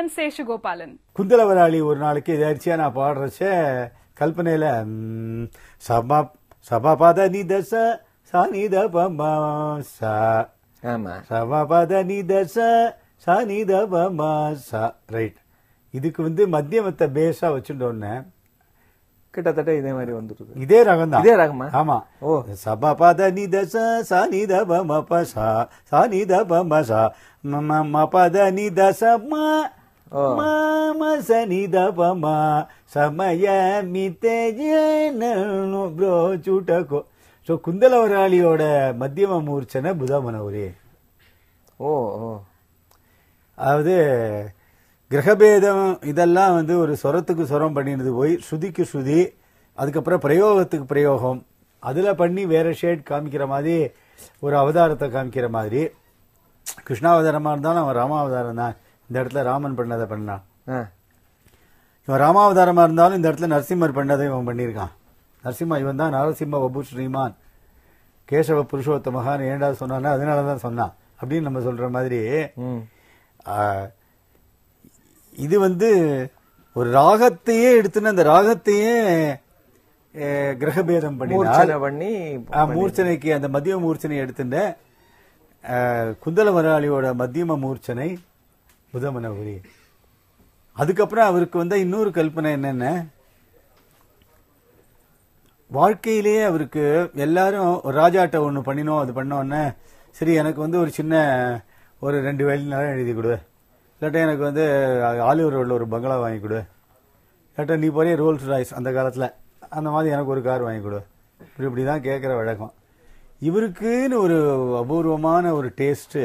என் சேஷகோபாலன் குந்தலவராளி ஒரு நாளைக்கு எதாச்சியா நான் பாடுறச்ச கல்பனையில சபா சபா பாத நீ தச சா த பமா ஆமா சபா நீ தச சா நீ த பமா சா ரைட் இதுக்கு வந்து மத்தியமத்தை பேஸா வச்சுட்டோன்னே கிட்டத்தட்ட இதே மாதிரி வந்துருக்கு இதே ரகம் தான் இதே ரகமா ஆமா ஓ சபா பத நி தச சா நி த ப ம ப சா சா த ப ம சா ம ம த நி தச ம ಮಾಮ ಸನಿದ ಪಮ ಸಮಯ ಮಿತೆ ಜೇನನು ಬ್ರೋ ಚೂಟಕೋ ஸோ குந்தலவராளியோட மத்தியம மூர்ச்சனை புதாமனவரி ஓ அதாவது கிரகபேதம் இதெல்லாம் வந்து ஒரு சொரத்துக்கு சொரம் பண்ணினது போய் ஸ்ருதிக்கு ஸ்ருதி அதுக்கப்புறம் பிரயோகத்துக்கு பிரயோகம் அதில் பண்ணி வேற ஷேட் காமிக்கிற மாதிரி ஒரு அவதாரத்தை காமிக்கிற மாதிரி கிருஷ்ணாவதாரமாக இருந்தாலும் அவன் ராமாவதாரம் தான் இந்த இடத்துல ராமன் பண்ணதை பண்ணான் இவன் ராமாவதாரமா இருந்தாலும் இந்த இடத்துல நரசிம்மர் பண்ணதை இவன் பண்ணியிருக்கான் நரசிம்மா இவன் தான் நரசிம்ம வபு ஸ்ரீமான் கேசவ புருஷோத்த ஏண்டா சொன்னான்னா அதனால தான் சொன்னான் அப்படின்னு நம்ம சொல்ற மாதிரி இது வந்து ஒரு ராகத்தையே எடுத்துன்னு அந்த ராகத்தையே கிரகபேதம் பண்ணி பண்ணி மூர்ச்சனைக்கு அந்த மத்திய மூர்ச்சனை எடுத்துட்டு குந்தல முதலாளியோட மத்தியம மூர்ச்சனை முதமனபுரி அதுக்கப்புறம் அவருக்கு வந்த இன்னொரு கல்பனை என்னென்ன வாழ்க்கையிலேயே அவருக்கு எல்லாரும் ராஜாட்ட ஒன்று பண்ணினோம் அது பண்ணோன்னே சரி எனக்கு வந்து ஒரு சின்ன ஒரு ரெண்டு வேலை நேரம் எழுதி கொடு இல்லாட்டா எனக்கு வந்து ஆலிவர் உள்ள ஒரு பங்களா வாங்கி கொடு இல்லாட்டா நீ போறிய ரோல்ஸ் ராய்ஸ் அந்த காலத்தில் அந்த மாதிரி எனக்கு ஒரு கார் வாங்கி கொடு இப்படி இப்படி தான் கேட்குற வழக்கம் இவருக்குன்னு ஒரு அபூர்வமான ஒரு டேஸ்ட்டு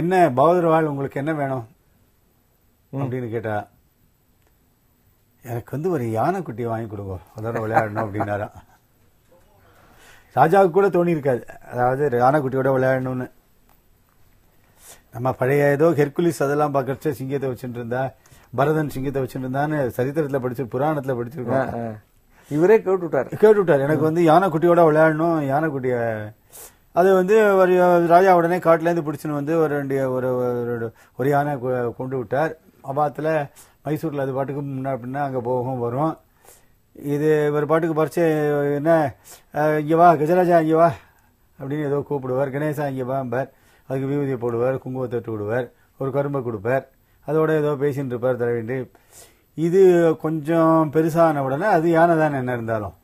என்ன பகதர்வால் உங்களுக்கு என்ன வேணும் அப்படின்னு கேட்டா எனக்கு வந்து ஒரு யானைக்குட்டியை வாங்கி கொடுங்க அதோட விளையாடணும் அப்படின்னாரா ராஜாவுக்கு கூட இருக்காது அதாவது யானைக்குட்டியோட விளையாடணும்னு நம்ம பழைய ஏதோ ஹெர்குலிஸ் அதெல்லாம் பார்க்கறச்ச சிங்கத்தை வச்சுட்டு இருந்தா பரதன் சிங்கத்தை வச்சுட்டு இருந்தான்னு சரித்திரத்தில் படிச்சு புராணத்தில் படிச்சிருக்கோம் இவரே கேட்டு விட்டார் கேட்டு விட்டார் எனக்கு வந்து யானைக்குட்டியோட விளையாடணும் யானைக்குட்டிய அது வந்து ஒரு ராஜா உடனே காட்டிலேருந்து பிடிச்சின்னு வந்து ஒரு ரெண்டு ஒரு ஒரு யானை கொண்டு விட்டார் அபாத்தில் மைசூரில் அது பாட்டுக்கு முன்னாடி பின்னா அங்கே போகவும் வரும் இது ஒரு பாட்டுக்கு பறிச்சு என்ன இங்கே வா கஜராஜா இங்கே வா அப்படின்னு ஏதோ கூப்பிடுவார் கணேசா இங்கே வாம்பார் அதுக்கு விபூதியை போடுவார் குங்குமத்தை விட்டு விடுவார் ஒரு கரும்பை கொடுப்பார் அதோட ஏதோ பேசின்னு இருப்பார் தர வேண்டி இது கொஞ்சம் பெருசான உடனே அது யானை தானே என்ன இருந்தாலும்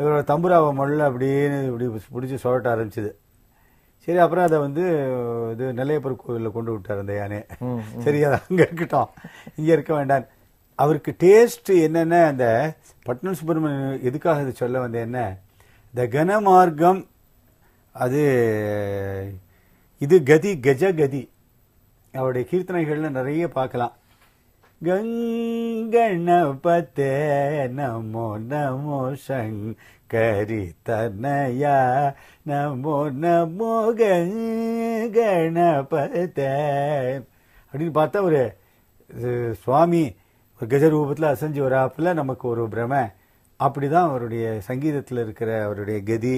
இவரோட தம்புராவை முதல்ல அப்படின்னு இப்படி பிடிச்சி சோழட்ட ஆரம்பிச்சுது சரி அப்புறம் அதை வந்து இது நெல்லையப்பர் கோவிலில் கொண்டு விட்டார் அந்த யானே சரி அதை அங்கே இருக்கட்டும் இங்கே இருக்க வேண்டாம் அவருக்கு டேஸ்ட் என்னென்ன அந்த பட்னம் சுப்பிரமணியன் எதுக்காக இது சொல்ல வந்த என்ன இந்த கனமார்க்கம் அது இது கதி கஜ கதி அவருடைய கீர்த்தனைகள்னு நிறைய பார்க்கலாம் நமோ நமோ சங்கரி शङ्करितनया நமோ நமோ கங்கணபத்தே அப்படின்னு பார்த்தா ஒரு சுவாமி ஒரு ரூபத்தில் அசைஞ்சு வராப்பில் நமக்கு ஒரு பிரமை அப்படி தான் அவருடைய சங்கீதத்தில் இருக்கிற அவருடைய கதி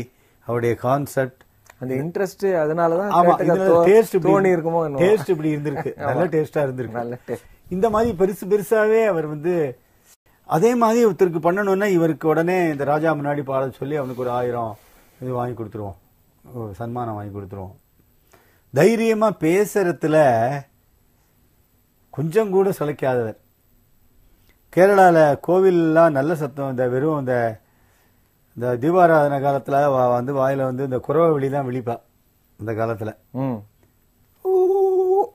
அவருடைய கான்செப்ட் அந்த இன்ட்ரெஸ்ட் அதனால தான் டேஸ்ட் தோணி இருக்குமோ டேஸ்ட் இப்படி இருந்திருக்கு நல்ல டேஸ்டா இருந்திருக்கு நல்ல டேஸ்ட் இந்த மாதிரி பெருசு பெருசாவே அவர் வந்து அதே மாதிரி ஒருத்தருக்கு பண்ணணும்னா இவருக்கு உடனே இந்த ராஜா முன்னாடி பாட சொல்லி அவனுக்கு ஒரு ஆயிரம் இது வாங்கி கொடுத்துருவோம் சன்மானம் வாங்கி கொடுத்துருவோம் தைரியமாக பேசுறதுல கொஞ்சம் கூட சளைக்காதவர் கேரளாவில் கோவில்லாம் நல்ல சத்தம் இந்த வெறும் இந்த இந்த தீபாராதனை காலத்தில் வந்து வாயில் வந்து இந்த குறவை வெளி தான் விழிப்பா இந்த காலத்தில்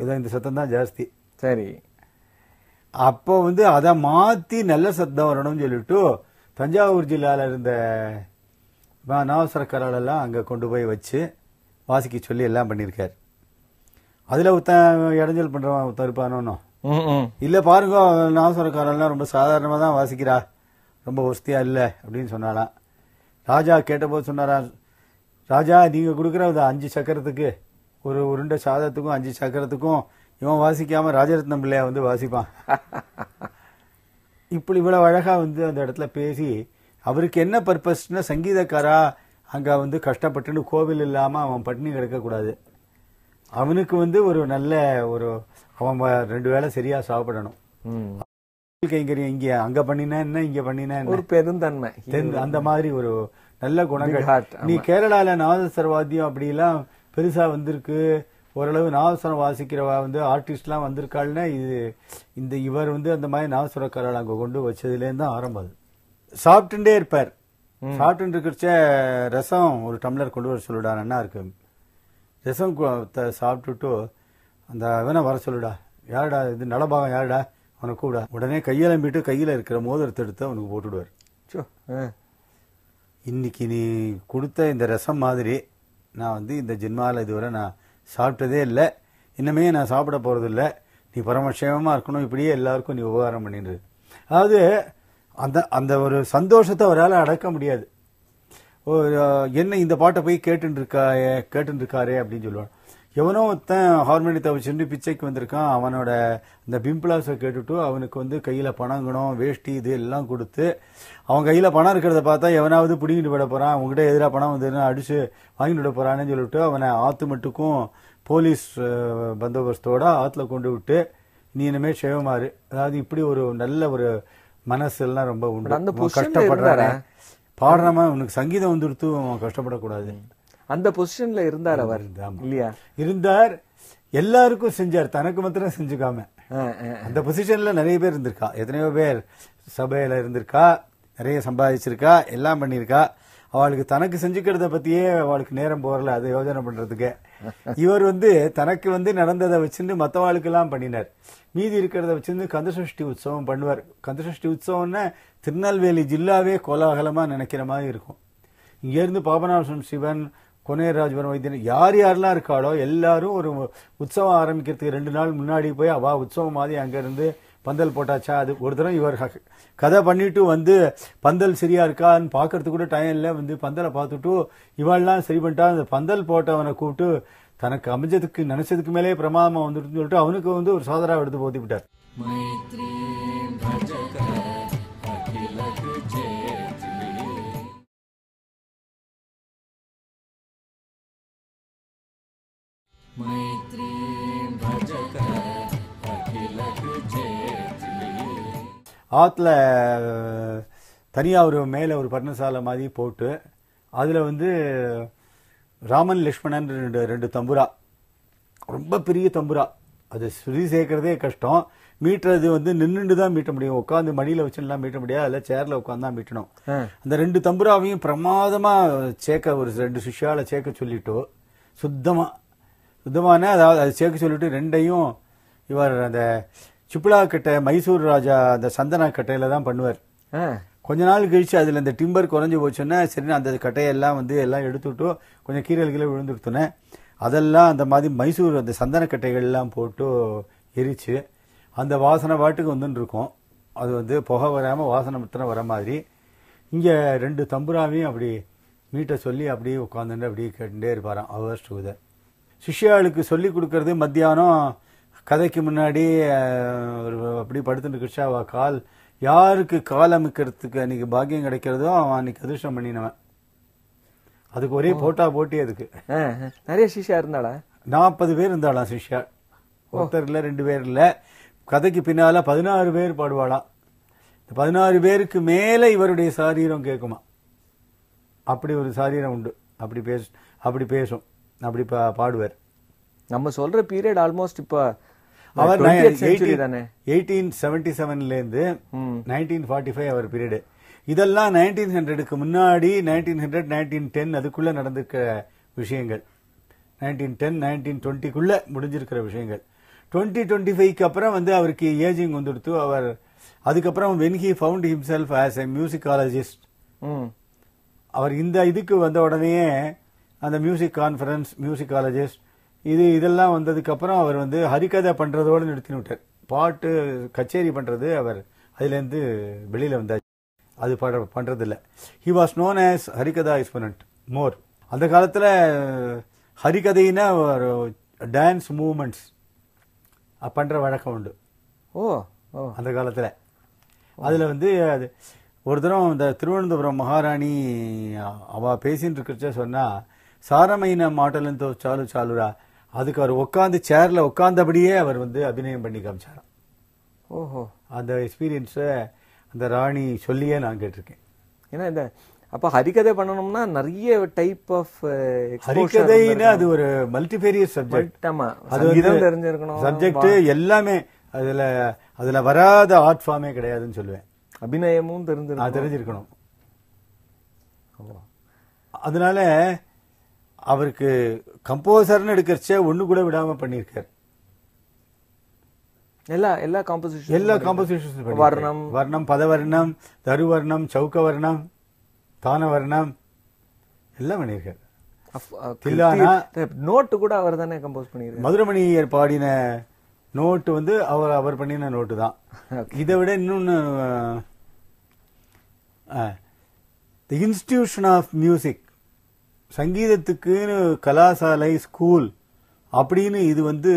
இதான் இந்த சத்தம் தான் ஜாஸ்தி சரி அப்போ வந்து அதை மாற்றி நல்ல சத்தம் வரணும்னு சொல்லிட்டு தஞ்சாவூர் ஜில்லாவில் இருந்த நாவசரக்காரெல்லாம் அங்கே கொண்டு போய் வச்சு வாசிக்க சொல்லி எல்லாம் பண்ணியிருக்கார் அதில் ஒருத்தன் இடைஞ்சல் பண்ணுறவன் ஒருத்தன் இருப்பானோ இல்லை பாருங்க நாவசரக்காரெல்லாம் ரொம்ப சாதாரணமாக தான் வாசிக்கிறா ரொம்ப வசதியா இல்லை அப்படின்னு சொன்னாலாம் ராஜா கேட்டபோது சொன்னாரா ராஜா நீங்கள் கொடுக்குற அஞ்சு சக்கரத்துக்கு ஒரு உருண்டை சாதத்துக்கும் அஞ்சு சக்கரத்துக்கும் இவன் வாசிக்காம ராஜரத்னம் பிள்ளையா வந்து வாசிப்பான் இப்படி இவ்வளவு அழகா வந்து அந்த இடத்துல பேசி அவருக்கு என்ன பர்பஸ்னா சங்கீதக்காரா அங்க வந்து கஷ்டப்பட்டுன்னு கோவில் இல்லாம அவன் பட்டினி கிடக்கக்கூடாது அவனுக்கு வந்து ஒரு நல்ல ஒரு அவன் ரெண்டு வேளை சரியா சாப்பிடணும் கைங்கரியம் இங்க அங்க பண்ணினா என்ன இங்கே பண்ணினா ஒரு பெருந்தன்மை அந்த மாதிரி ஒரு நல்ல குணங்கள் நீ கேரளாவில் அப்படி எல்லாம் பெருசா வந்திருக்கு ஓரளவு நாவசுரம் வாசிக்கிறவா வந்து ஆர்டிஸ்ட்லாம் வந்திருக்காள்னா இது இந்த இவர் வந்து அந்த மாதிரி நாவஸ்வரக்காரால் அங்கே கொண்டு வச்சதுலேருந்து தான் ஆரம்பம் அது சாப்பிட்டுட்டே இருப்பார் சாப்பிட்டு இருக்கிறச்ச ரசம் ஒரு டம்ளர் கொண்டு வர சொல்லுடா நல்லா இருக்கு ரசம் சாப்பிட்டுட்டு அந்த வேணா வர சொல்லுடா யாருடா இது நலபாகம் யாருடா அவனை கூப்பிடா உடனே கையெழும்பிட்டு கையில் இருக்கிற மோதிரத்தை எடுத்து அவனுக்கு போட்டுடுவார் சோ இன்னைக்கு நீ கொடுத்த இந்த ரசம் மாதிரி நான் வந்து இந்த ஜென்மாவில் இதுவரை நான் சாப்பிட்டதே இல்லை இன்னமே நான் சாப்பிட போகிறதில்ல நீ பரமக்ஷேமமாக இருக்கணும் இப்படியே எல்லாருக்கும் நீ உபகாரம் பண்ணிடுது அதாவது அந்த அந்த ஒரு சந்தோஷத்தை அவரால் அடக்க முடியாது என்ன இந்த பாட்டை போய் கேட்டுருக்காயே கேட்டுருக்காரு அப்படின்னு சொல்லுவாங்க எவனோ ஒருத்தன் ஹார்மோனி தவிச்சுட்டு பிச்சைக்கு வந்திருக்கான் அவனோட இந்த பிம்பிளாஸை கேட்டுட்டு அவனுக்கு வந்து கையில் பணங்கணும் வேஷ்டி இது எல்லாம் கொடுத்து அவன் கையில் பணம் இருக்கிறத பார்த்தா எவனாவது பிடிங்கிட்டு விட போகிறான் அவங்ககிட்ட எதிராக பணம் வந்துன்னு அடிச்சு வாங்கிட்டு விட போகிறான்னு சொல்லிட்டு அவனை ஆற்று மட்டுக்கும் போலீஸ் பந்தோபஸ்தோடு ஆற்றுல கொண்டு விட்டு நீ இனிமே சேவமாறு அதாவது இப்படி ஒரு நல்ல ஒரு எல்லாம் ரொம்ப உண்டு கஷ்டப்படுறாரு பாடுறாம உனக்கு சங்கீதம் வந்துடுத்து அவன் கஷ்டப்படக்கூடாது அந்த பொசிஷன்ல இருந்தார் அவர் இல்லையா இருந்தார் எல்லாருக்கும் செஞ்சார் தனக்கு மாத்திரம் செஞ்சுக்காம அந்த பொசிஷன்ல நிறைய பேர் இருந்திருக்கா எத்தனையோ பேர் சபையில இருந்திருக்கா நிறைய சம்பாதிச்சிருக்கா எல்லாம் பண்ணியிருக்கா அவளுக்கு தனக்கு செஞ்சுக்கிறத பத்தியே அவளுக்கு நேரம் போறல அதை யோஜனை பண்றதுக்கு இவர் வந்து தனக்கு வந்து நடந்ததை வச்சிருந்து மற்றவாளுக்கு எல்லாம் பண்ணினார் மீதி இருக்கிறத வச்சிருந்து கந்தசஷ்டி உற்சவம் பண்ணுவார் கந்தசஷ்டி உற்சவம்னு திருநெல்வேலி ஜில்லாவே கோலாகலமா நினைக்கிற மாதிரி இருக்கும் இங்கேருந்து பாபநாசம் சிவன் கொனையர் ராஜபுரம் யார் யாரெல்லாம் இருக்காளோ எல்லாரும் ஒரு உற்சவம் ஆரம்பிக்கிறதுக்கு ரெண்டு நாள் முன்னாடி போய் அவா உற்சவம் மாதிரி அங்கேருந்து பந்தல் போட்டாச்சா அது ஒரு தரம் இவர் கதை பண்ணிட்டு வந்து பந்தல் சரியா இருக்கான்னு பார்க்கறதுக்கு கூட டைம் இல்லை வந்து பந்தலை பார்த்துட்டு இவாள்லாம் சரி பண்ணிட்டா அந்த பந்தல் போட்டவனை கூப்பிட்டு தனக்கு அமைஞ்சதுக்கு நினைச்சதுக்கு மேலே பிரமாதமாக வந்துட்டு சொல்லிட்டு அவனுக்கு வந்து ஒரு சாதராக எடுத்து போத்தி விட்டார் ஆற்றுல தனியாக ஒரு மேலே ஒரு பர்ணசாலை மாதிரி போட்டு அதில் வந்து ராமன் லக்ஷ்மணன் ரெண்டு ரெண்டு தம்புரா ரொம்ப பெரிய தம்புரா அது சுதி சேர்க்கறதே கஷ்டம் மீட்டுறது வந்து நின்றுண்டு தான் மீட்ட முடியும் உட்காந்து மடியில் வச்சுலாம் மீட்ட முடியாது அதில் சேரில் உட்காந்து தான் மீட்டணும் அந்த ரெண்டு தம்புராவையும் பிரமாதமாக சேர்க்க ஒரு ரெண்டு சுஷியால் சேர்க்க சொல்லிவிட்டு சுத்தமாக சுத்தமான அதாவது அது சேர்க்க சொல்லிட்டு ரெண்டையும் இவர் அந்த சிப்பிலா கட்டை மைசூர் ராஜா அந்த சந்தன கட்டையில தான் பண்ணுவார் கொஞ்ச நாள் கழிச்சு அதில் இந்த டிம்பர் குறைஞ்சு போச்சுன்னா சரி அந்த கட்டையெல்லாம் வந்து எல்லாம் எடுத்துட்டு கொஞ்சம் கீரல் கீழே விழுந்துக்கிட்டோன்னே அதெல்லாம் அந்த மாதிரி மைசூர் அந்த சந்தன கட்டைகள்லாம் போட்டு எரிச்சு அந்த வாசனை பாட்டுக்கு வந்துட்டு இருக்கும் அது வந்து புகை வராமல் வாசனை மட்டும் வர மாதிரி இங்கே ரெண்டு தம்புராவையும் அப்படி மீட்டை சொல்லி அப்படியே உட்காந்துட்டு அப்படியே கேட்டுட்டே இருப்பாராம் அவர் சுகதர் சிஷ்யாளுக்கு சொல்லி கொடுக்கறது மத்தியானம் கதைக்கு முன்னாடி ஒரு அப்படி படுத்துட்டு கிருஷாவா கால் யாருக்கு கால் அமைக்கிறதுக்கு அன்னைக்கு பாக்கியம் கிடைக்கிறதோ அவன் அன்னைக்கு அதிர்ஷ்டம் பண்ணினவன் அதுக்கு ஒரே போட்டா போட்டி அதுக்கு நிறைய சிஷ்யா இருந்தாளா நாற்பது பேர் இருந்தாளாம் சிஷியா ஒருத்தர் இல்லை ரெண்டு பேர் இல்லை கதைக்கு பின்னால பதினாறு பேர் பாடுவாளாம் பதினாறு பேருக்கு மேல இவருடைய சாரீரம் கேட்குமா அப்படி ஒரு சாரீரம் உண்டு அப்படி பேச அப்படி பேசும் அப்படி பாடுவார் நம்ம சொல்ற பீரியட் ஆல்மோஸ்ட் இப்போ அவர் எயிட்டீன் செவன்டி செவன்லேருந்து நைன்டீன் ஃபார்ட்டி ஃபைவ் அவர் பீரியடு இதெல்லாம் நைன்டீன் ஹண்ட்ரடுக்கு முன்னாடி நைன்டீன் ஹண்ட்ரட் நைன்டீன் டென் அதுக்குள்ளே நடந்திருக்கிற விஷயங்கள் நைன்டீன் டென் நைன்டீன் டுவெண்ட்டிக்குள்ளே முடிஞ்சிருக்கிற விஷயங்கள் டுவெண்ட்டி டுவெண்ட்டி ஃபைவ்க்கு அப்புறம் வந்து அவருக்கு ஏஜிங் வந்துடுத்து அவர் அதுக்கப்புறம் when he found himself as a musicologist அவர் இந்த இதுக்கு வந்த உடனே அந்த மியூசிக் கான்ஃபரன்ஸ் மியூசிகாலஜிஸ்ட் இது இதெல்லாம் வந்ததுக்கப்புறம் அவர் வந்து ஹரிக்கதை பண்ணுறதோடு நிறுத்தினு விட்டார் பாட்டு கச்சேரி பண்ணுறது அவர் அதுலேருந்து வெளியில் வந்தார் அது பட பண்ணுறதில்ல he was known as Harikatha exponent more அந்த காலத்தில் ஹரிகதைன்னா ஒரு டான்ஸ் மூமெண்ட்ஸ் பண்ணுற வழக்கம் உண்டு ஓ அந்த காலத்தில் அதில் வந்து அது ஒரு தரம் இந்த திருவனந்தபுரம் மகாராணி அவள் பேசின்னு இருக்கிறச்ச சொன்னால் సారమైన మాటలతో சாலு சாலுரா அதுக்கு அவர் உட்காந்து சேர்ல உட்காந்தபடியே அவர் வந்து அபிநயம் பண்ணி காமிச்சாராம் ஓஹோ அந்த எக்ஸ்பீரியன்ஸை அந்த ராணி சொல்லியே நான் கேட்டிருக்கேன் ஏன்னா இந்த அப்போ ஹரிகதை பண்ணணும்னா நிறைய டைப் ஆஃப் ஹரிகதைன்னா அது ஒரு மல்டிபேரியர் சப்ஜெக்ட் ஆமாம் அது தெரிஞ்சிருக்கணும் சப்ஜெக்ட் எல்லாமே அதில் அதில் வராத ஆர்ட் ஃபார்மே கிடையாதுன்னு சொல்லுவேன் அபிநயமும் தெரிஞ்சிருக்கணும் தெரிஞ்சிருக்கணும் அதனால அவருக்கு கம்போசர்னு எடுக்கிறச்சே ஒன்று கூட விடாமல் பண்ணியிருக்கார் எல்லா எல்லா காம்போசிஷன் எல்லா காம்போசிஷன் வர்ணம் வர்ணம் பதவர்ணம் தருவர்ணம் சவுக்க வர்ணம் தான வர்ணம் எல்லாம் பண்ணியிருக்காரு நோட்டு கூட அவர் தானே கம்போஸ் பண்ணியிருக்காரு மதுரமணியர் பாடின நோட்டு வந்து அவர் அவர் பண்ணின நோட்டு தான் இதை விட இன்னொன்று த இன்ஸ்டிடியூஷன் ஆஃப் மியூசிக் சங்கீதத்துக்குன்னு கலாசாலை ஸ்கூல் அப்படின்னு இது வந்து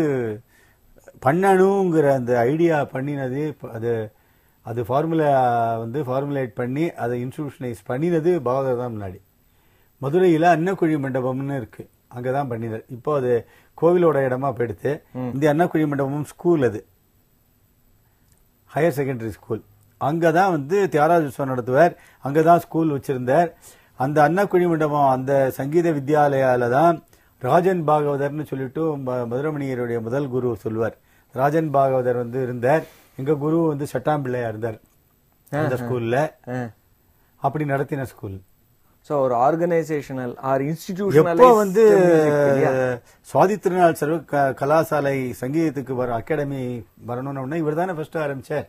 பண்ணணுங்கிற அந்த ஐடியா பண்ணினது அது அது ஃபார்முலா வந்து ஃபார்முலேட் பண்ணி அதை இன்ஸ்டியூஷனைஸ் பண்ணினது பாகவதர் தான் முன்னாடி மதுரையில் அன்னக்குழி மண்டபம்னு இருக்கு அங்கே தான் பண்ணினார் இப்போ அது கோவிலோட இடமா போயிடுத்து இந்த அன்னக்குழி மண்டபமும் ஸ்கூல் அது ஹையர் செகண்டரி ஸ்கூல் அங்கே தான் வந்து தியாகராஜ உற்சவம் நடத்துவார் அங்கே தான் ஸ்கூல் வச்சுருந்தார் அந்த அண்ணா மண்டபம் அந்த சங்கீத வித்யாலயால தான் ராஜன் பாகவதர்னு சொல்லிட்டு மதுரமணியருடைய முதல் குரு சொல்லுவார் ராஜன் பாகவதர் வந்து இருந்தார் எங்க குரு வந்து சட்டாம்பிள்ளையா இருந்தார் அந்த ஸ்கூல்ல அப்படி நடத்தின ஸ்கூல் ஸோ ஒரு ஆர்கனைசேஷனல் ஆர் இன்ஸ்டிடியூஷனல் எப்போ வந்து சுவாதி திருநாள் சர்வ கலாசாலை சங்கீதத்துக்கு வர அகாடமி வரணும்னு இவர் தானே ஃபர்ஸ்ட் ஆரம்பிச்சார்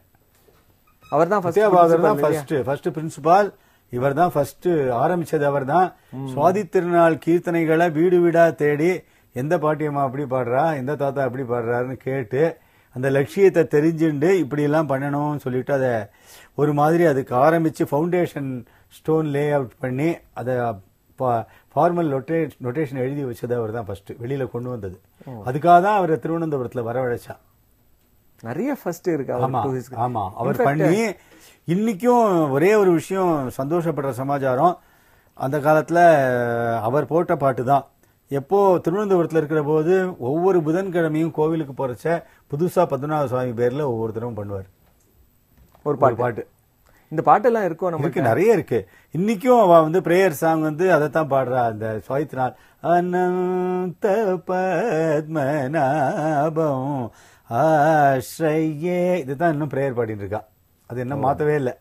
அவர் தான் ஃபர்ஸ்ட் தான் ஃபர்ஸ்ட் பிரின்சிபால் இவர் தான் ஃபர்ஸ்ட் ஆரம்பிச்சது அவர் தான் சுவாதி திருநாள் கீர்த்தனைகளை வீடு வீடா தேடி எந்த பாட்டியம்மா அப்படி பாடுறா எந்த தாத்தா அப்படி பாடுறாருன்னு கேட்டு அந்த லட்சியத்தை தெரிஞ்சுண்டு எல்லாம் பண்ணணும்னு சொல்லிட்டு அதை ஒரு மாதிரி அதுக்கு ஆரம்பிச்சு ஃபவுண்டேஷன் ஸ்டோன் லே அவுட் பண்ணி அதை ஃபார்மல் நொட்டேஷன் எழுதி வச்சது அவர் தான் ஃபர்ஸ்ட் வெளியில கொண்டு வந்தது அதுக்காக தான் அவர் திருவனந்தபுரத்தில் வரவழைச்சான் நிறைய ஃபர்ஸ்ட் இருக்கு ஆமா ஆமா அவர் பண்ணி இன்றைக்கும் ஒரே ஒரு விஷயம் சந்தோஷப்படுற சமாச்சாரம் அந்த காலத்தில் அவர் போட்ட பாட்டு தான் எப்போது திருவனந்தபுரத்தில் இருக்கிற போது ஒவ்வொரு புதன்கிழமையும் கோவிலுக்கு போகிறச்ச புதுசாக பத்மநாத சுவாமி பேரில் ஒவ்வொருத்தரும் பண்ணுவார் ஒரு பாட்டு பாட்டு இந்த பாட்டெல்லாம் இருக்கும் நமக்கு நிறைய இருக்கு இன்னைக்கும் அவ வந்து பிரேயர் சாங் வந்து அதை தான் பாடுறா அந்த நாள் அனந்த பத்மநாபம் ஆஸ்ரயே இதுதான் இன்னும் பிரேயர் பாடிட்டு இருக்கா அது என்ன மாற்றவே இல்லை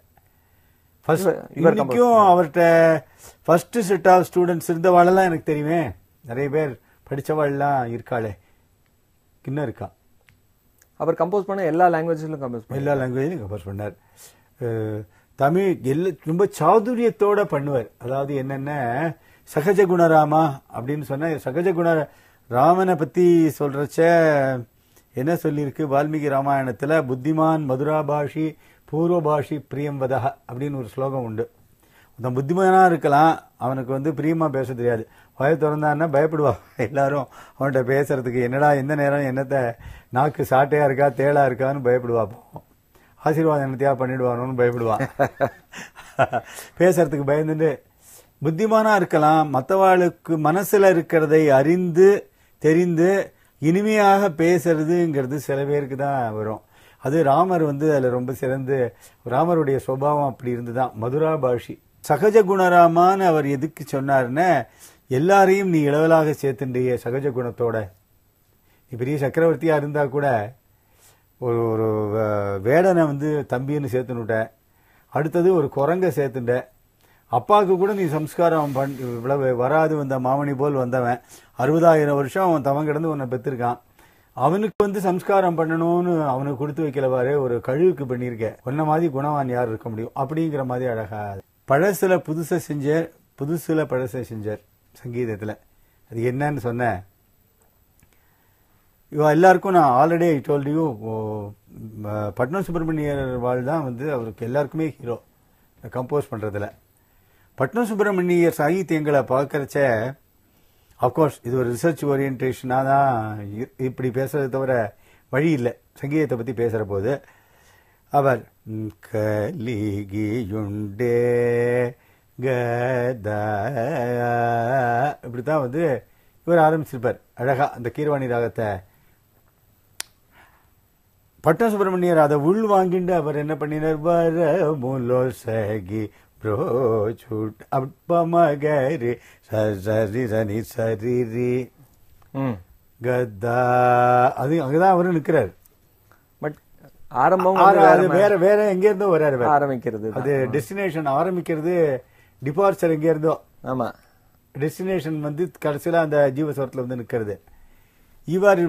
இன்னைக்கும் அவர்கிட்ட ஃபர்ஸ்ட் செட் ஆஃப் ஸ்டூடெண்ட்ஸ் இருந்தவாழெல்லாம் எனக்கு தெரியுமே நிறைய பேர் படித்தவாள்லாம் இருக்காளே இன்னும் இருக்கா அவர் கம்போஸ் பண்ண எல்லா லாங்குவேஜ்லையும் கம்போஸ் பண்ண எல்லா லாங்குவேஜ்லையும் கம்போஸ் பண்ணார் தமிழ் எல்லா ரொம்ப சாதுரியத்தோட பண்ணுவார் அதாவது என்னென்ன சகஜ குணராமா அப்படின்னு சொன்ன சகஜ குண ராமனை பற்றி சொல்கிறச்ச என்ன சொல்லியிருக்கு வால்மீகி ராமாயணத்தில் புத்திமான் மதுராபாஷி பூர்வபாஷி பிரியம்பதக அப்படின்னு ஒரு ஸ்லோகம் உண்டு ஒருத்தன் புத்திமதனாக இருக்கலாம் அவனுக்கு வந்து பிரியமாக பேச தெரியாது வய திறந்தான்னா பயப்படுவான் எல்லாரும் அவன்கிட்ட பேசுறதுக்கு என்னடா எந்த நேரம் என்னத்தை நாக்கு சாட்டையாக இருக்கா தேளாக இருக்கான்னு பயப்படுவா போவோம் ஆசீர்வாதம் என்னத்தையா பண்ணிடுவானோன்னு பயப்படுவான் பேசுறதுக்கு பயந்துட்டு புத்திமானாக இருக்கலாம் மற்றவாளுக்கு மனசில் இருக்கிறதை அறிந்து தெரிந்து இனிமையாக பேசுறதுங்கிறது சில பேருக்கு தான் வரும் அது ராமர் வந்து அதில் ரொம்ப சிறந்து ராமருடைய சுபாவம் அப்படி இருந்து தான் மதுரா பாஷி சகஜ குணராமான் அவர் எதுக்கு சொன்னார்னா எல்லாரையும் நீ இளவலாக சேர்த்துண்டிய சகஜ குணத்தோட நீ பெரிய சக்கரவர்த்தியாக இருந்தால் கூட ஒரு ஒரு வேடனை வந்து தம்பின்னு சேர்த்துனுட்ட அடுத்தது ஒரு குரங்கை சேர்த்துண்ட அப்பாவுக்கு கூட நீ சம்ஸ்காரம் பண் இவ்வளவு வராது வந்த மாமணி போல் வந்தவன் அறுபதாயிரம் வருஷம் அவன் தவங்கிடந்து உன்னை பெற்றிருக்கான் அவனுக்கு வந்து சம்ஸ்காரம் பண்ணணும்னு அவனுக்கு கொடுத்து வைக்கலவாரு ஒரு கழுவுக்கு பண்ணியிருக்க ஒன்ன மாதிரி குணவான் யார் இருக்க முடியும் அப்படிங்கிற மாதிரி அழகா பழசுல புதுசை செஞ்ச புதுசுல பழசை செஞ்ச சங்கீதத்தில் அது என்னன்னு சொன்ன இவா எல்லாருக்கும் நான் already I told you Patnam Subramaniar வாழ் தான் வந்து அவருக்கு எல்லாருக்குமே ஹீரோ கம்போஸ் பண்ணுறதுல பட்னம் சுப்பிரமணியர் சாகித்யங்களை பார்க்குறச்ச அப்கோர்ஸ் இது ஒரு ரிசர்ச் ஓரியன்டேஷனாக தான் இப்படி பேசுறது தவிர வழி இல்லை சங்கீதத்தை பற்றி பேசுகிற போது அவர் கலிகியுண்டே இப்படி தான் வந்து இவர் ஆரம்பிச்சிருப்பார் அழகா அந்த கீரவாணி ராகத்தை பட்ட சுப்பிரமணியர் அதை உள் வாங்கிட்டு அவர் என்ன பண்ணினார் வர முலோசகி சகி ப்ரோச்சுட் அப்பமகரி சரி சனி சரிரி கதா அது அங்கதான் அவரு நிக்கிறாரு பட் ஆரம்பம் வேற வேற எங்க இருந்தோ வராரு ஆரம்பிக்கிறது அது டெஸ்டினேஷன் ஆரம்பிக்கிறது டிபார்ச்சர் இருந்தோ ஆமா டெஸ்டினேஷன் வந்து கடைசியில் அந்த ஜீவஸ்வரத்தில் வந்து நிற்கிறது இவர்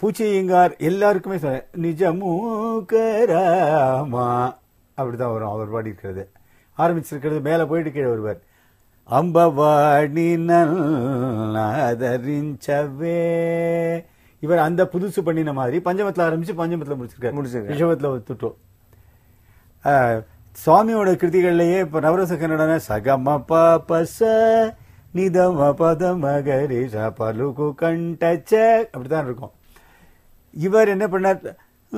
பூச்சியங்கார் எல்லாருக்குமே நிஜமூ கராமா அப்படிதான் வரும் அவர் பாடி ஆரம்பிச்சிருக்கிறது மேலே போயிட்டு கீழே வருவார் அம்பவாடி அதறிஞ்சவே இவர் அந்த புதுசு பண்ணின மாதிரி பஞ்சமத்தில் ஆரம்பிச்சு பஞ்சமத்தில் முடிச்சிருக்காரு முடிச்சிருக்காரு ரிஷபத்தில் ஒத்துட்டோம் சுவாமியோட கிருதிகள்லயே இப்போ நவரச கன்னடன சகம பச நிதம பதம கரிஷ பலுகு கண்டச்ச அப்படிதான் இருக்கும் இவர் என்ன பண்ணார்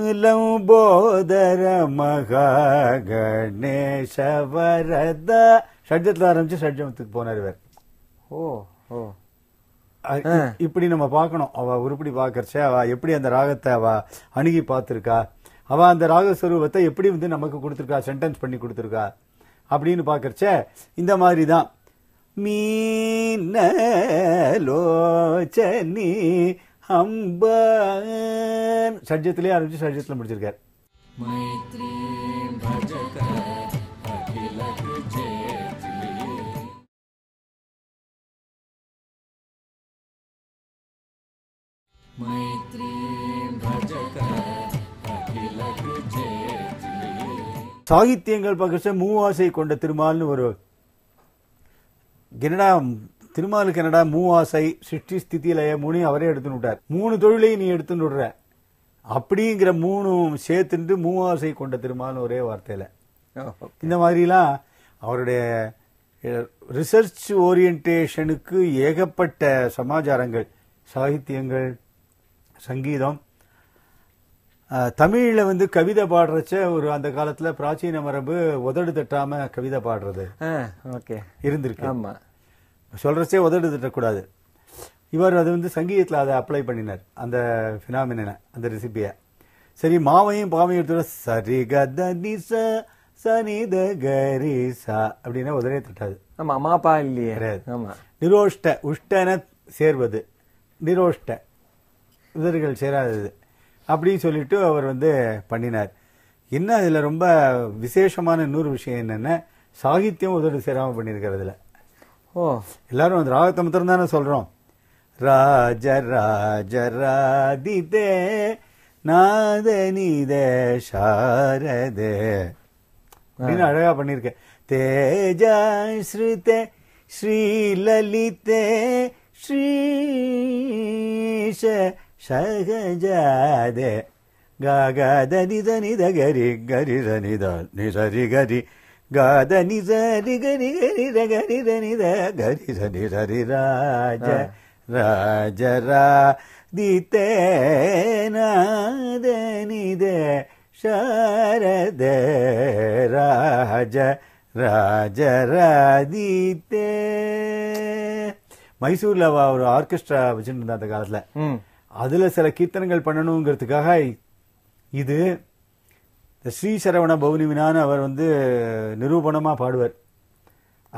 விலம்போதர மகா கணேசவரத ஷட்ஜத்தில் ஆரம்பிச்சு ஷட்ஜமத்துக்கு போனார் இவர் ஓ ஓ இப்படி நம்ம பார்க்கணும் அவ உருப்படி பார்க்கறச்ச அவ எப்படி அந்த ராகத்தை அவ அணுகி பார்த்துருக்கா அவ அந்த ராக சுரூபத்தை எப்படி வந்து நமக்கு கொடுத்துருக்கா சென்டென்ஸ் பண்ணி கொடுத்துருக்கா அப்படின்னு பார்க்கறச்ச இந்த மாதிரி தான் மீனலோச்சனி அம்பன் சஜ்ஜத்திலே ஆரம்பிச்சு சஜ்ஜத்தில் முடிச்சிருக்கார் சாகித்யங்கள் பகிர்ச்ச மூவாசை கொண்ட திருமால்னு ஒரு என்னடா திருமாலுக்கு என்னடா மூ ஆசை சிருஷ்டி ஸ்திதி மூணையும் அவரே எடுத்துன்னு விட்டார் மூணு தொழிலையும் நீ எடுத்துன்னு விடுற அப்படிங்கிற மூணும் சேர்த்துட்டு மூ ஆசை கொண்ட திருமால்னு ஒரே வார்த்தையில் இந்த மாதிரிலாம் அவருடைய ரிசர்ச் ஓரியன்டேஷனுக்கு ஏகப்பட்ட சமாச்சாரங்கள் சாகித்யங்கள் சங்கீதம் தமிழில் வந்து கவிதை பாடுறச்ச ஒரு அந்த காலத்தில் பிராச்சீன மரபு உதடு தட்டாமல் கவிதை பாடுறது ஓகே இருந்திருக்கு ஆமாம் சொல்கிறச்சே உதடு திட்டக்கூடாது இவர் அது வந்து சங்கீதத்தில் அதை அப்ளை பண்ணினார் அந்த ஃபினாமினனை அந்த ரெசிபியை சரி மாவையும் பாவையும் எடுத்துட சரி கத நிச சனி த கரிசா அப்படின்னா உதடே திட்டாது ஆமாம் அம்மாப்பா இல்லையே கிடையாது நிரோஷ்ட உஷ்டன சேர்வது நிரோஷ்ட உதடுகள் சேராதது அப்படின்னு சொல்லிட்டு அவர் வந்து பண்ணினார் இன்னும் அதில் ரொம்ப விசேஷமான இன்னொரு விஷயம் என்னென்னா சாகித்யம் உதடு சேராமல் பண்ணியிருக்கிறதுல ஓ எல்லாரும் அந்த ராகத்தை மாத்திரம் தானே சொல்கிறோம் ராஜ ராஜ ராதிதே நாதனிதே சாரதே அப்படின்னு அழகாக பண்ணியிருக்கேன் தேஜா ஸ்ருதே ஸ்ரீலலிதே ஸ்ரீஷ சகஜாதே கா கதனித கரி கரி சனித கரி கத நிச ரிகரி கரிர கரிர நித கரிர நிரரி ராஜ ராஜரா தித்தேநாத நித சரத ராஜ ராஜராதித்தே மைசூர்ல ஒரு ஆர்கெஸ்ட்ரா வச்சுட்டு அந்த காலத்துல அதுல சில கீர்த்தனங்கள் பண்ணணுங்கிறதுக்காக இது இந்த ஸ்ரீ சரவண பௌர்ணமினான்னு அவர் வந்து நிரூபணமாக பாடுவார்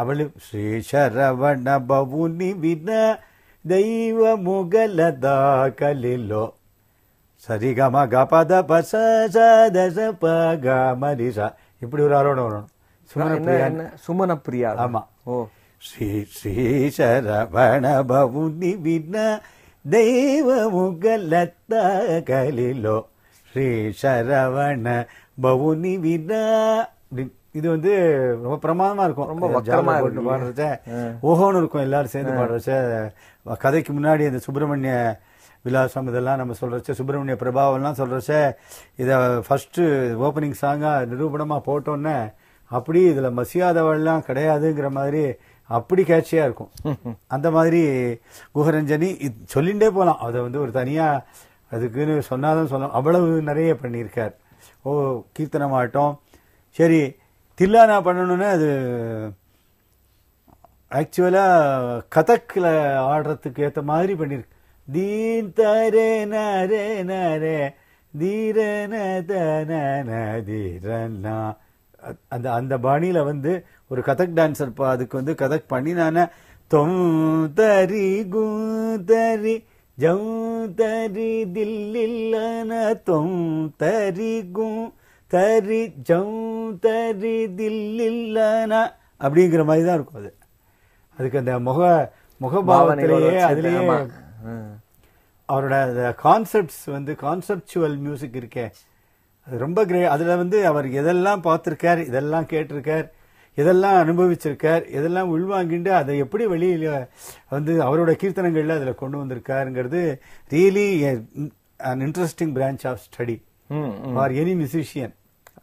அவள் ஸ்ரீ சரவண பவுனி வின தெய்வ முகலதா கலிலோ சரிகம கபத பச தச ப க மரிசா இப்படி ஒரு ஆரோடம் வரணும் சுமனப்பிரியா சுமனப்பிரியா ஆமா ஓ ஸ்ரீ ஸ்ரீ சரவண பவுனி வின தெய்வ முகலத்த கலிலோ ஸ்ரீ சரவண பவுனி விதா இது வந்து ரொம்ப பிரமாதமா இருக்கும் ரொம்ப வக்கரமா இருக்கும் பாடுறச்ச ஓஹோன்னு இருக்கும் எல்லாரும் சேர்ந்து பாடுறச்ச கதைக்கு முன்னாடி இந்த சுப்பிரமணிய விலாசம் இதெல்லாம் நம்ம சொல்கிறச்ச சுப்பிரமணிய பிரபாவம்லாம் சொல்றச்ச இதை ஃபஸ்ட்டு ஓப்பனிங் சாங்கா நிரூபணமாக போட்டோன்னே அப்படி இதில் மசியாதவள்லாம் கிடையாதுங்கிற மாதிரி அப்படி கேட்சியாக இருக்கும் அந்த மாதிரி குஹரஞ்சனி சொல்லிகிட்டே போகலாம் அதை வந்து ஒரு தனியாக அதுக்குன்னு சொன்னாதான் சொல்லலாம் அவ்வளவு நிறைய பண்ணியிருக்கார் ஓ கீர்த்தனம் மாட்டோம் சரி தில்லானா பண்ணணுன்னா அது ஆக்சுவலாக கதக்கில் ஆடுறதுக்கு ஏற்ற மாதிரி பண்ணியிருக்கு தீன் தரே நரே நரே தீரன தீரனா அந்த அந்த பாணியில் வந்து ஒரு கதக் டான்ஸர் அதுக்கு வந்து கதக் நான் தொம் தரி கு தரி ಜೌತರಿ ದಿಲ್ಲಿಲ್ಲನ ತೊಂ ತರಿಗೂ தரி ஜௌதரி தில்லில்லன அப்படிங்கிற மாதிரி தான் இருக்கும் அது அதுக்கு அந்த முக முகபாவத்திலேயே அதுலேயே அவரோட கான்செப்ட்ஸ் வந்து கான்செப்டுவல் மியூசிக் இருக்கே அது ரொம்ப கிரே அதில் வந்து அவர் எதெல்லாம் பார்த்துருக்கார் இதெல்லாம் கேட்டிருக்கார் எதெல்லாம் அனுபவிச்சிருக்கார் எதெல்லாம் உள்வாங்கிண்டு அதை எப்படி வெளியில் வந்து அவரோட கீர்த்தனங்களில் அதில் கொண்டு வந்திருக்காருங்கிறது really an interesting branch of study for any musician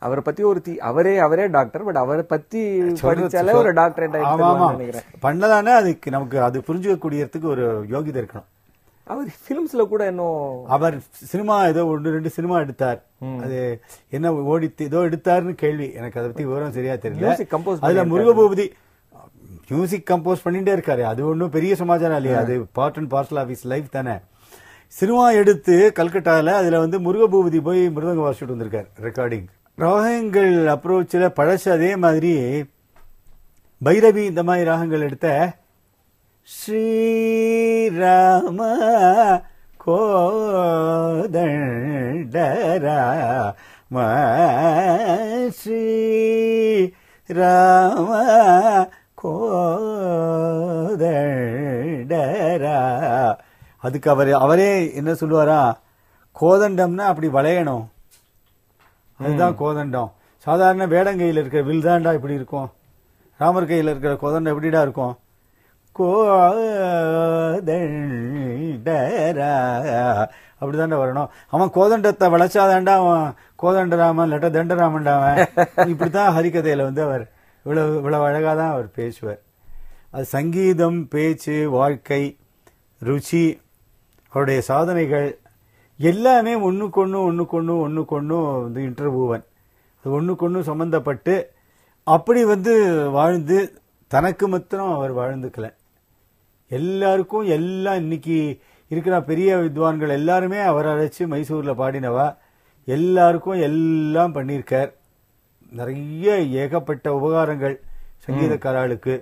அவரை பத்தி ஒரு தி அவரே அவரே டாக்டர் பட் அவரை பத்தி படிச்சாலே ஒரு டாக்டர் பண்ணதானே அதுக்கு நமக்கு அது புரிஞ்சுக்கக்கூடியதுக்கு ஒரு யோகிதை இருக்கணும் அவர் ஃபிலிம்ஸ்ல கூட இன்னும் அவர் சினிமா ஏதோ ஒன்று ரெண்டு சினிமா எடுத்தார் அது என்ன ஓடித்து ஏதோ எடுத்தார்னு கேள்வி எனக்கு அதை பத்தி விவரம் சரியா தெரியல கம்போஸ் அதுல முருகபூபதி மியூசிக் கம்போஸ் பண்ணிட்டே இருக்காரு அது ஒன்றும் பெரிய சமாச்சாரம் இல்லையா அது part and parcel of his life தானே சினிமா எடுத்து கல்கட்டாவில் அதில் வந்து முருகபூபதி போய் மிருதங்க வாசிட்டு வந்திருக்கார் ரெக்கார்டிங் ராகங்கள் அப்ரோச்சில் பழச அதே மாதிரி பைரவி இந்த மாதிரி ராகங்கள் எடுத்த ஸ்ரீராம கோதண்டராம ஸ்ரீராம கோதண்டரா அதுக்கு அவர் அவரே என்ன சொல்லுவாரா கோதண்டம்னா அப்படி வளையணும் அதுதான் கோதண்டம் சாதாரண வேடங்கையில் இருக்கிற வில்தாண்டா இப்படி இருக்கும் ராமர் கையில் இருக்கிற கோதண்டம் எப்படிடா இருக்கும் கோதண்டரா அப்படி தாண்டா வரணும் அவன் கோதண்டத்தை வளைச்சாதாண்டா அவன் கோதண்டராமன் லட்ட தண்டராமன்டா அவன் இப்படித்தான் ஹரிக்கதையில வந்து அவர் இவ்வளவு இவ்வளவு அழகாக தான் அவர் பேசுவார் அது சங்கீதம் பேச்சு வாழ்க்கை ருச்சி அவருடைய சாதனைகள் எல்லாமே கொண்டு ஒன்றுக்கொன்று ஒன்றுக்கொன்று வந்து இன்டர்வியூவன் அது ஒன்றுக்கொன்று சம்மந்தப்பட்டு அப்படி வந்து வாழ்ந்து தனக்கு மாத்திரம் அவர் வாழ்ந்துக்கலை எல்லாருக்கும் எல்லாம் இன்னைக்கு இருக்கிற பெரிய வித்வான்கள் எல்லாருமே அவர் அழைச்சி மைசூரில் பாடினவா எல்லாருக்கும் எல்லாம் பண்ணியிருக்கார் நிறைய ஏகப்பட்ட உபகாரங்கள் சங்கீதக்காராளுக்கு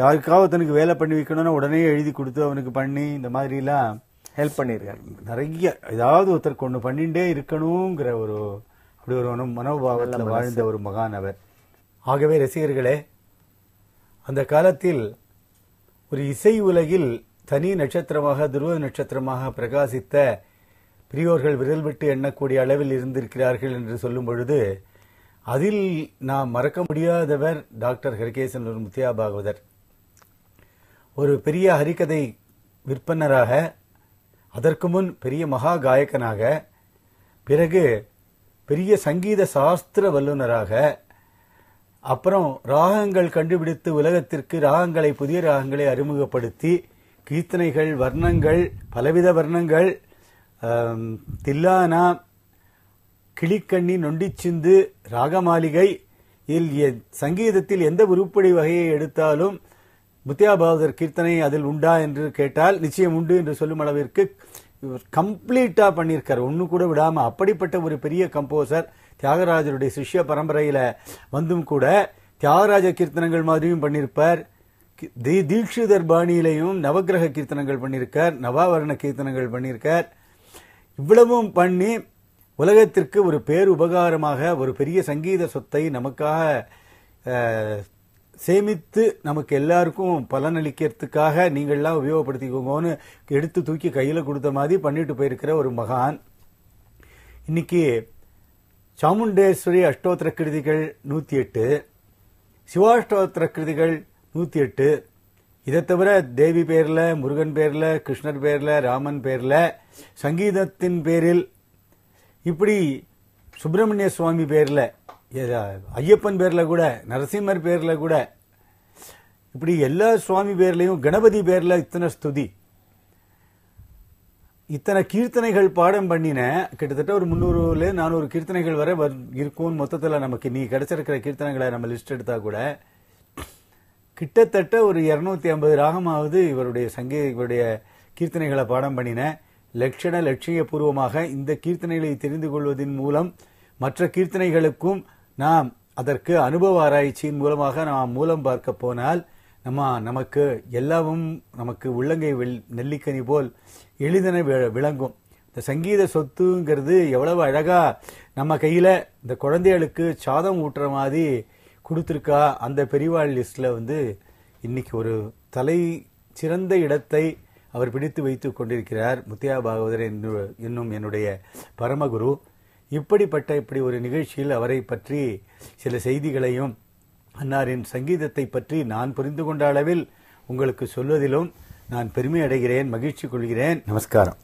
யாருக்காவது தனக்கு வேலை பண்ணி வைக்கணும்னா உடனே எழுதி கொடுத்து அவனுக்கு பண்ணி இந்த மாதிரிலாம் ஹெல்ப் பண்ணியிருக்காரு நிறைய ஏதாவது ஒருத்தருக்கு ஒன்று பண்ணிண்டே இருக்கணுங்கிற ஒரு அப்படி ஒரு மனோபாவத்தில் வாழ்ந்த ஒரு மகான் அவர் ஆகவே ரசிகர்களே அந்த காலத்தில் ஒரு இசை உலகில் தனி நட்சத்திரமாக துருவ நட்சத்திரமாக பிரகாசித்த பெரியோர்கள் விரல் விட்டு எண்ணக்கூடிய அளவில் இருந்திருக்கிறார்கள் என்று சொல்லும் பொழுது அதில் நாம் மறக்க முடியாதவர் டாக்டர் ஹரிகேசன் ஒரு முத்தியா பாகவதர் ஒரு பெரிய ஹரிக்கதை விற்பனராக அதற்கு முன் பெரிய மகா காயகனாக பிறகு பெரிய சங்கீத சாஸ்திர வல்லுநராக அப்புறம் ராகங்கள் கண்டுபிடித்து உலகத்திற்கு ராகங்களை புதிய ராகங்களை அறிமுகப்படுத்தி கீர்த்தனைகள் வர்ணங்கள் பலவித வர்ணங்கள் தில்லானா கிளிக்கண்ணி நொண்டிச்சிந்து ராகமாளிகை இதில் சங்கீதத்தில் எந்த உருப்படி வகையை எடுத்தாலும் முத்தியாபாவதர் கீர்த்தனை அதில் உண்டா என்று கேட்டால் நிச்சயம் உண்டு என்று சொல்லும் அளவிற்கு கம்ப்ளீட்டாக பண்ணியிருக்கார் ஒன்று கூட விடாமல் அப்படிப்பட்ட ஒரு பெரிய கம்போசர் தியாகராஜருடைய சிஷ்ய பரம்பரையில் வந்தும் கூட தியாகராஜ கீர்த்தனங்கள் மாதிரியும் பண்ணியிருப்பார் தி தீட்சிதர் பாணியிலையும் நவகிரக கீர்த்தனங்கள் பண்ணியிருக்கார் நவாவரண கீர்த்தனங்கள் பண்ணியிருக்கார் இவ்வளவும் பண்ணி உலகத்திற்கு ஒரு பேர் உபகாரமாக ஒரு பெரிய சங்கீத சொத்தை நமக்காக சேமித்து நமக்கு எல்லாருக்கும் பலனளிக்கிறதுக்காக நீங்கள்லாம் உபயோகப்படுத்திக்கோங்கன்னு எடுத்து தூக்கி கையில் கொடுத்த மாதிரி பண்ணிட்டு போயிருக்கிற ஒரு மகான் இன்னைக்கு சாமுண்டேஸ்வரி அஷ்டோத்திர கிருதிகள் நூற்றி எட்டு சிவாஷ்டோத்திர கிருதிகள் நூற்றி எட்டு இதை தவிர தேவி பேரில் முருகன் பேரில் கிருஷ்ணர் பேரில் ராமன் பேரில் சங்கீதத்தின் பேரில் இப்படி சுப்பிரமணிய சுவாமி பேரில் ஐயப்பன் பேரில் கூட நரசிம்மர் பேரில் கூட இப்படி எல்லா சுவாமி பேர்லையும் கணபதி பேரில் இத்தனை ஸ்துதி இத்தனை கீர்த்தனைகள் பாடம் பண்ணின கிட்டத்தட்ட ஒரு முந்நூறுல நானூறு கீர்த்தனைகள் வரை இருக்கும் மொத்தத்தில் நமக்கு நீ கிடைச்சிருக்கிற கீர்த்தனைகளை நம்ம லிஸ்ட் எடுத்தா கூட கிட்டத்தட்ட ஒரு இரநூத்தி ஐம்பது ராகமாவது இவருடைய சங்கீத இவருடைய கீர்த்தனைகளை பாடம் பண்ணின லட்சண லட்சிய பூர்வமாக இந்த கீர்த்தனைகளை தெரிந்து கொள்வதன் மூலம் மற்ற கீர்த்தனைகளுக்கும் நாம் அதற்கு அனுபவ ஆராய்ச்சியின் மூலமாக நாம் மூலம் பார்க்க போனால் நம்ம நமக்கு எல்லாமும் நமக்கு உள்ளங்கை நெல்லிக்கனி போல் எளிதன விளங்கும் இந்த சங்கீத சொத்துங்கிறது எவ்வளவு அழகா நம்ம கையில இந்த குழந்தைகளுக்கு சாதம் ஊட்டுற மாதிரி கொடுத்துருக்கா அந்த பெரிவாள் லிஸ்ட்ல வந்து இன்னைக்கு ஒரு தலை சிறந்த இடத்தை அவர் பிடித்து வைத்து கொண்டிருக்கிறார் முத்தியா பாகவதர் என்னும் என்னுடைய பரமகுரு இப்படிப்பட்ட இப்படி ஒரு நிகழ்ச்சியில் அவரை பற்றி சில செய்திகளையும் அன்னாரின் சங்கீதத்தை பற்றி நான் புரிந்து கொண்ட அளவில் உங்களுக்கு சொல்வதிலும் நான் பெருமை அடைகிறேன் மகிழ்ச்சி கொள்கிறேன் நமஸ்காரம்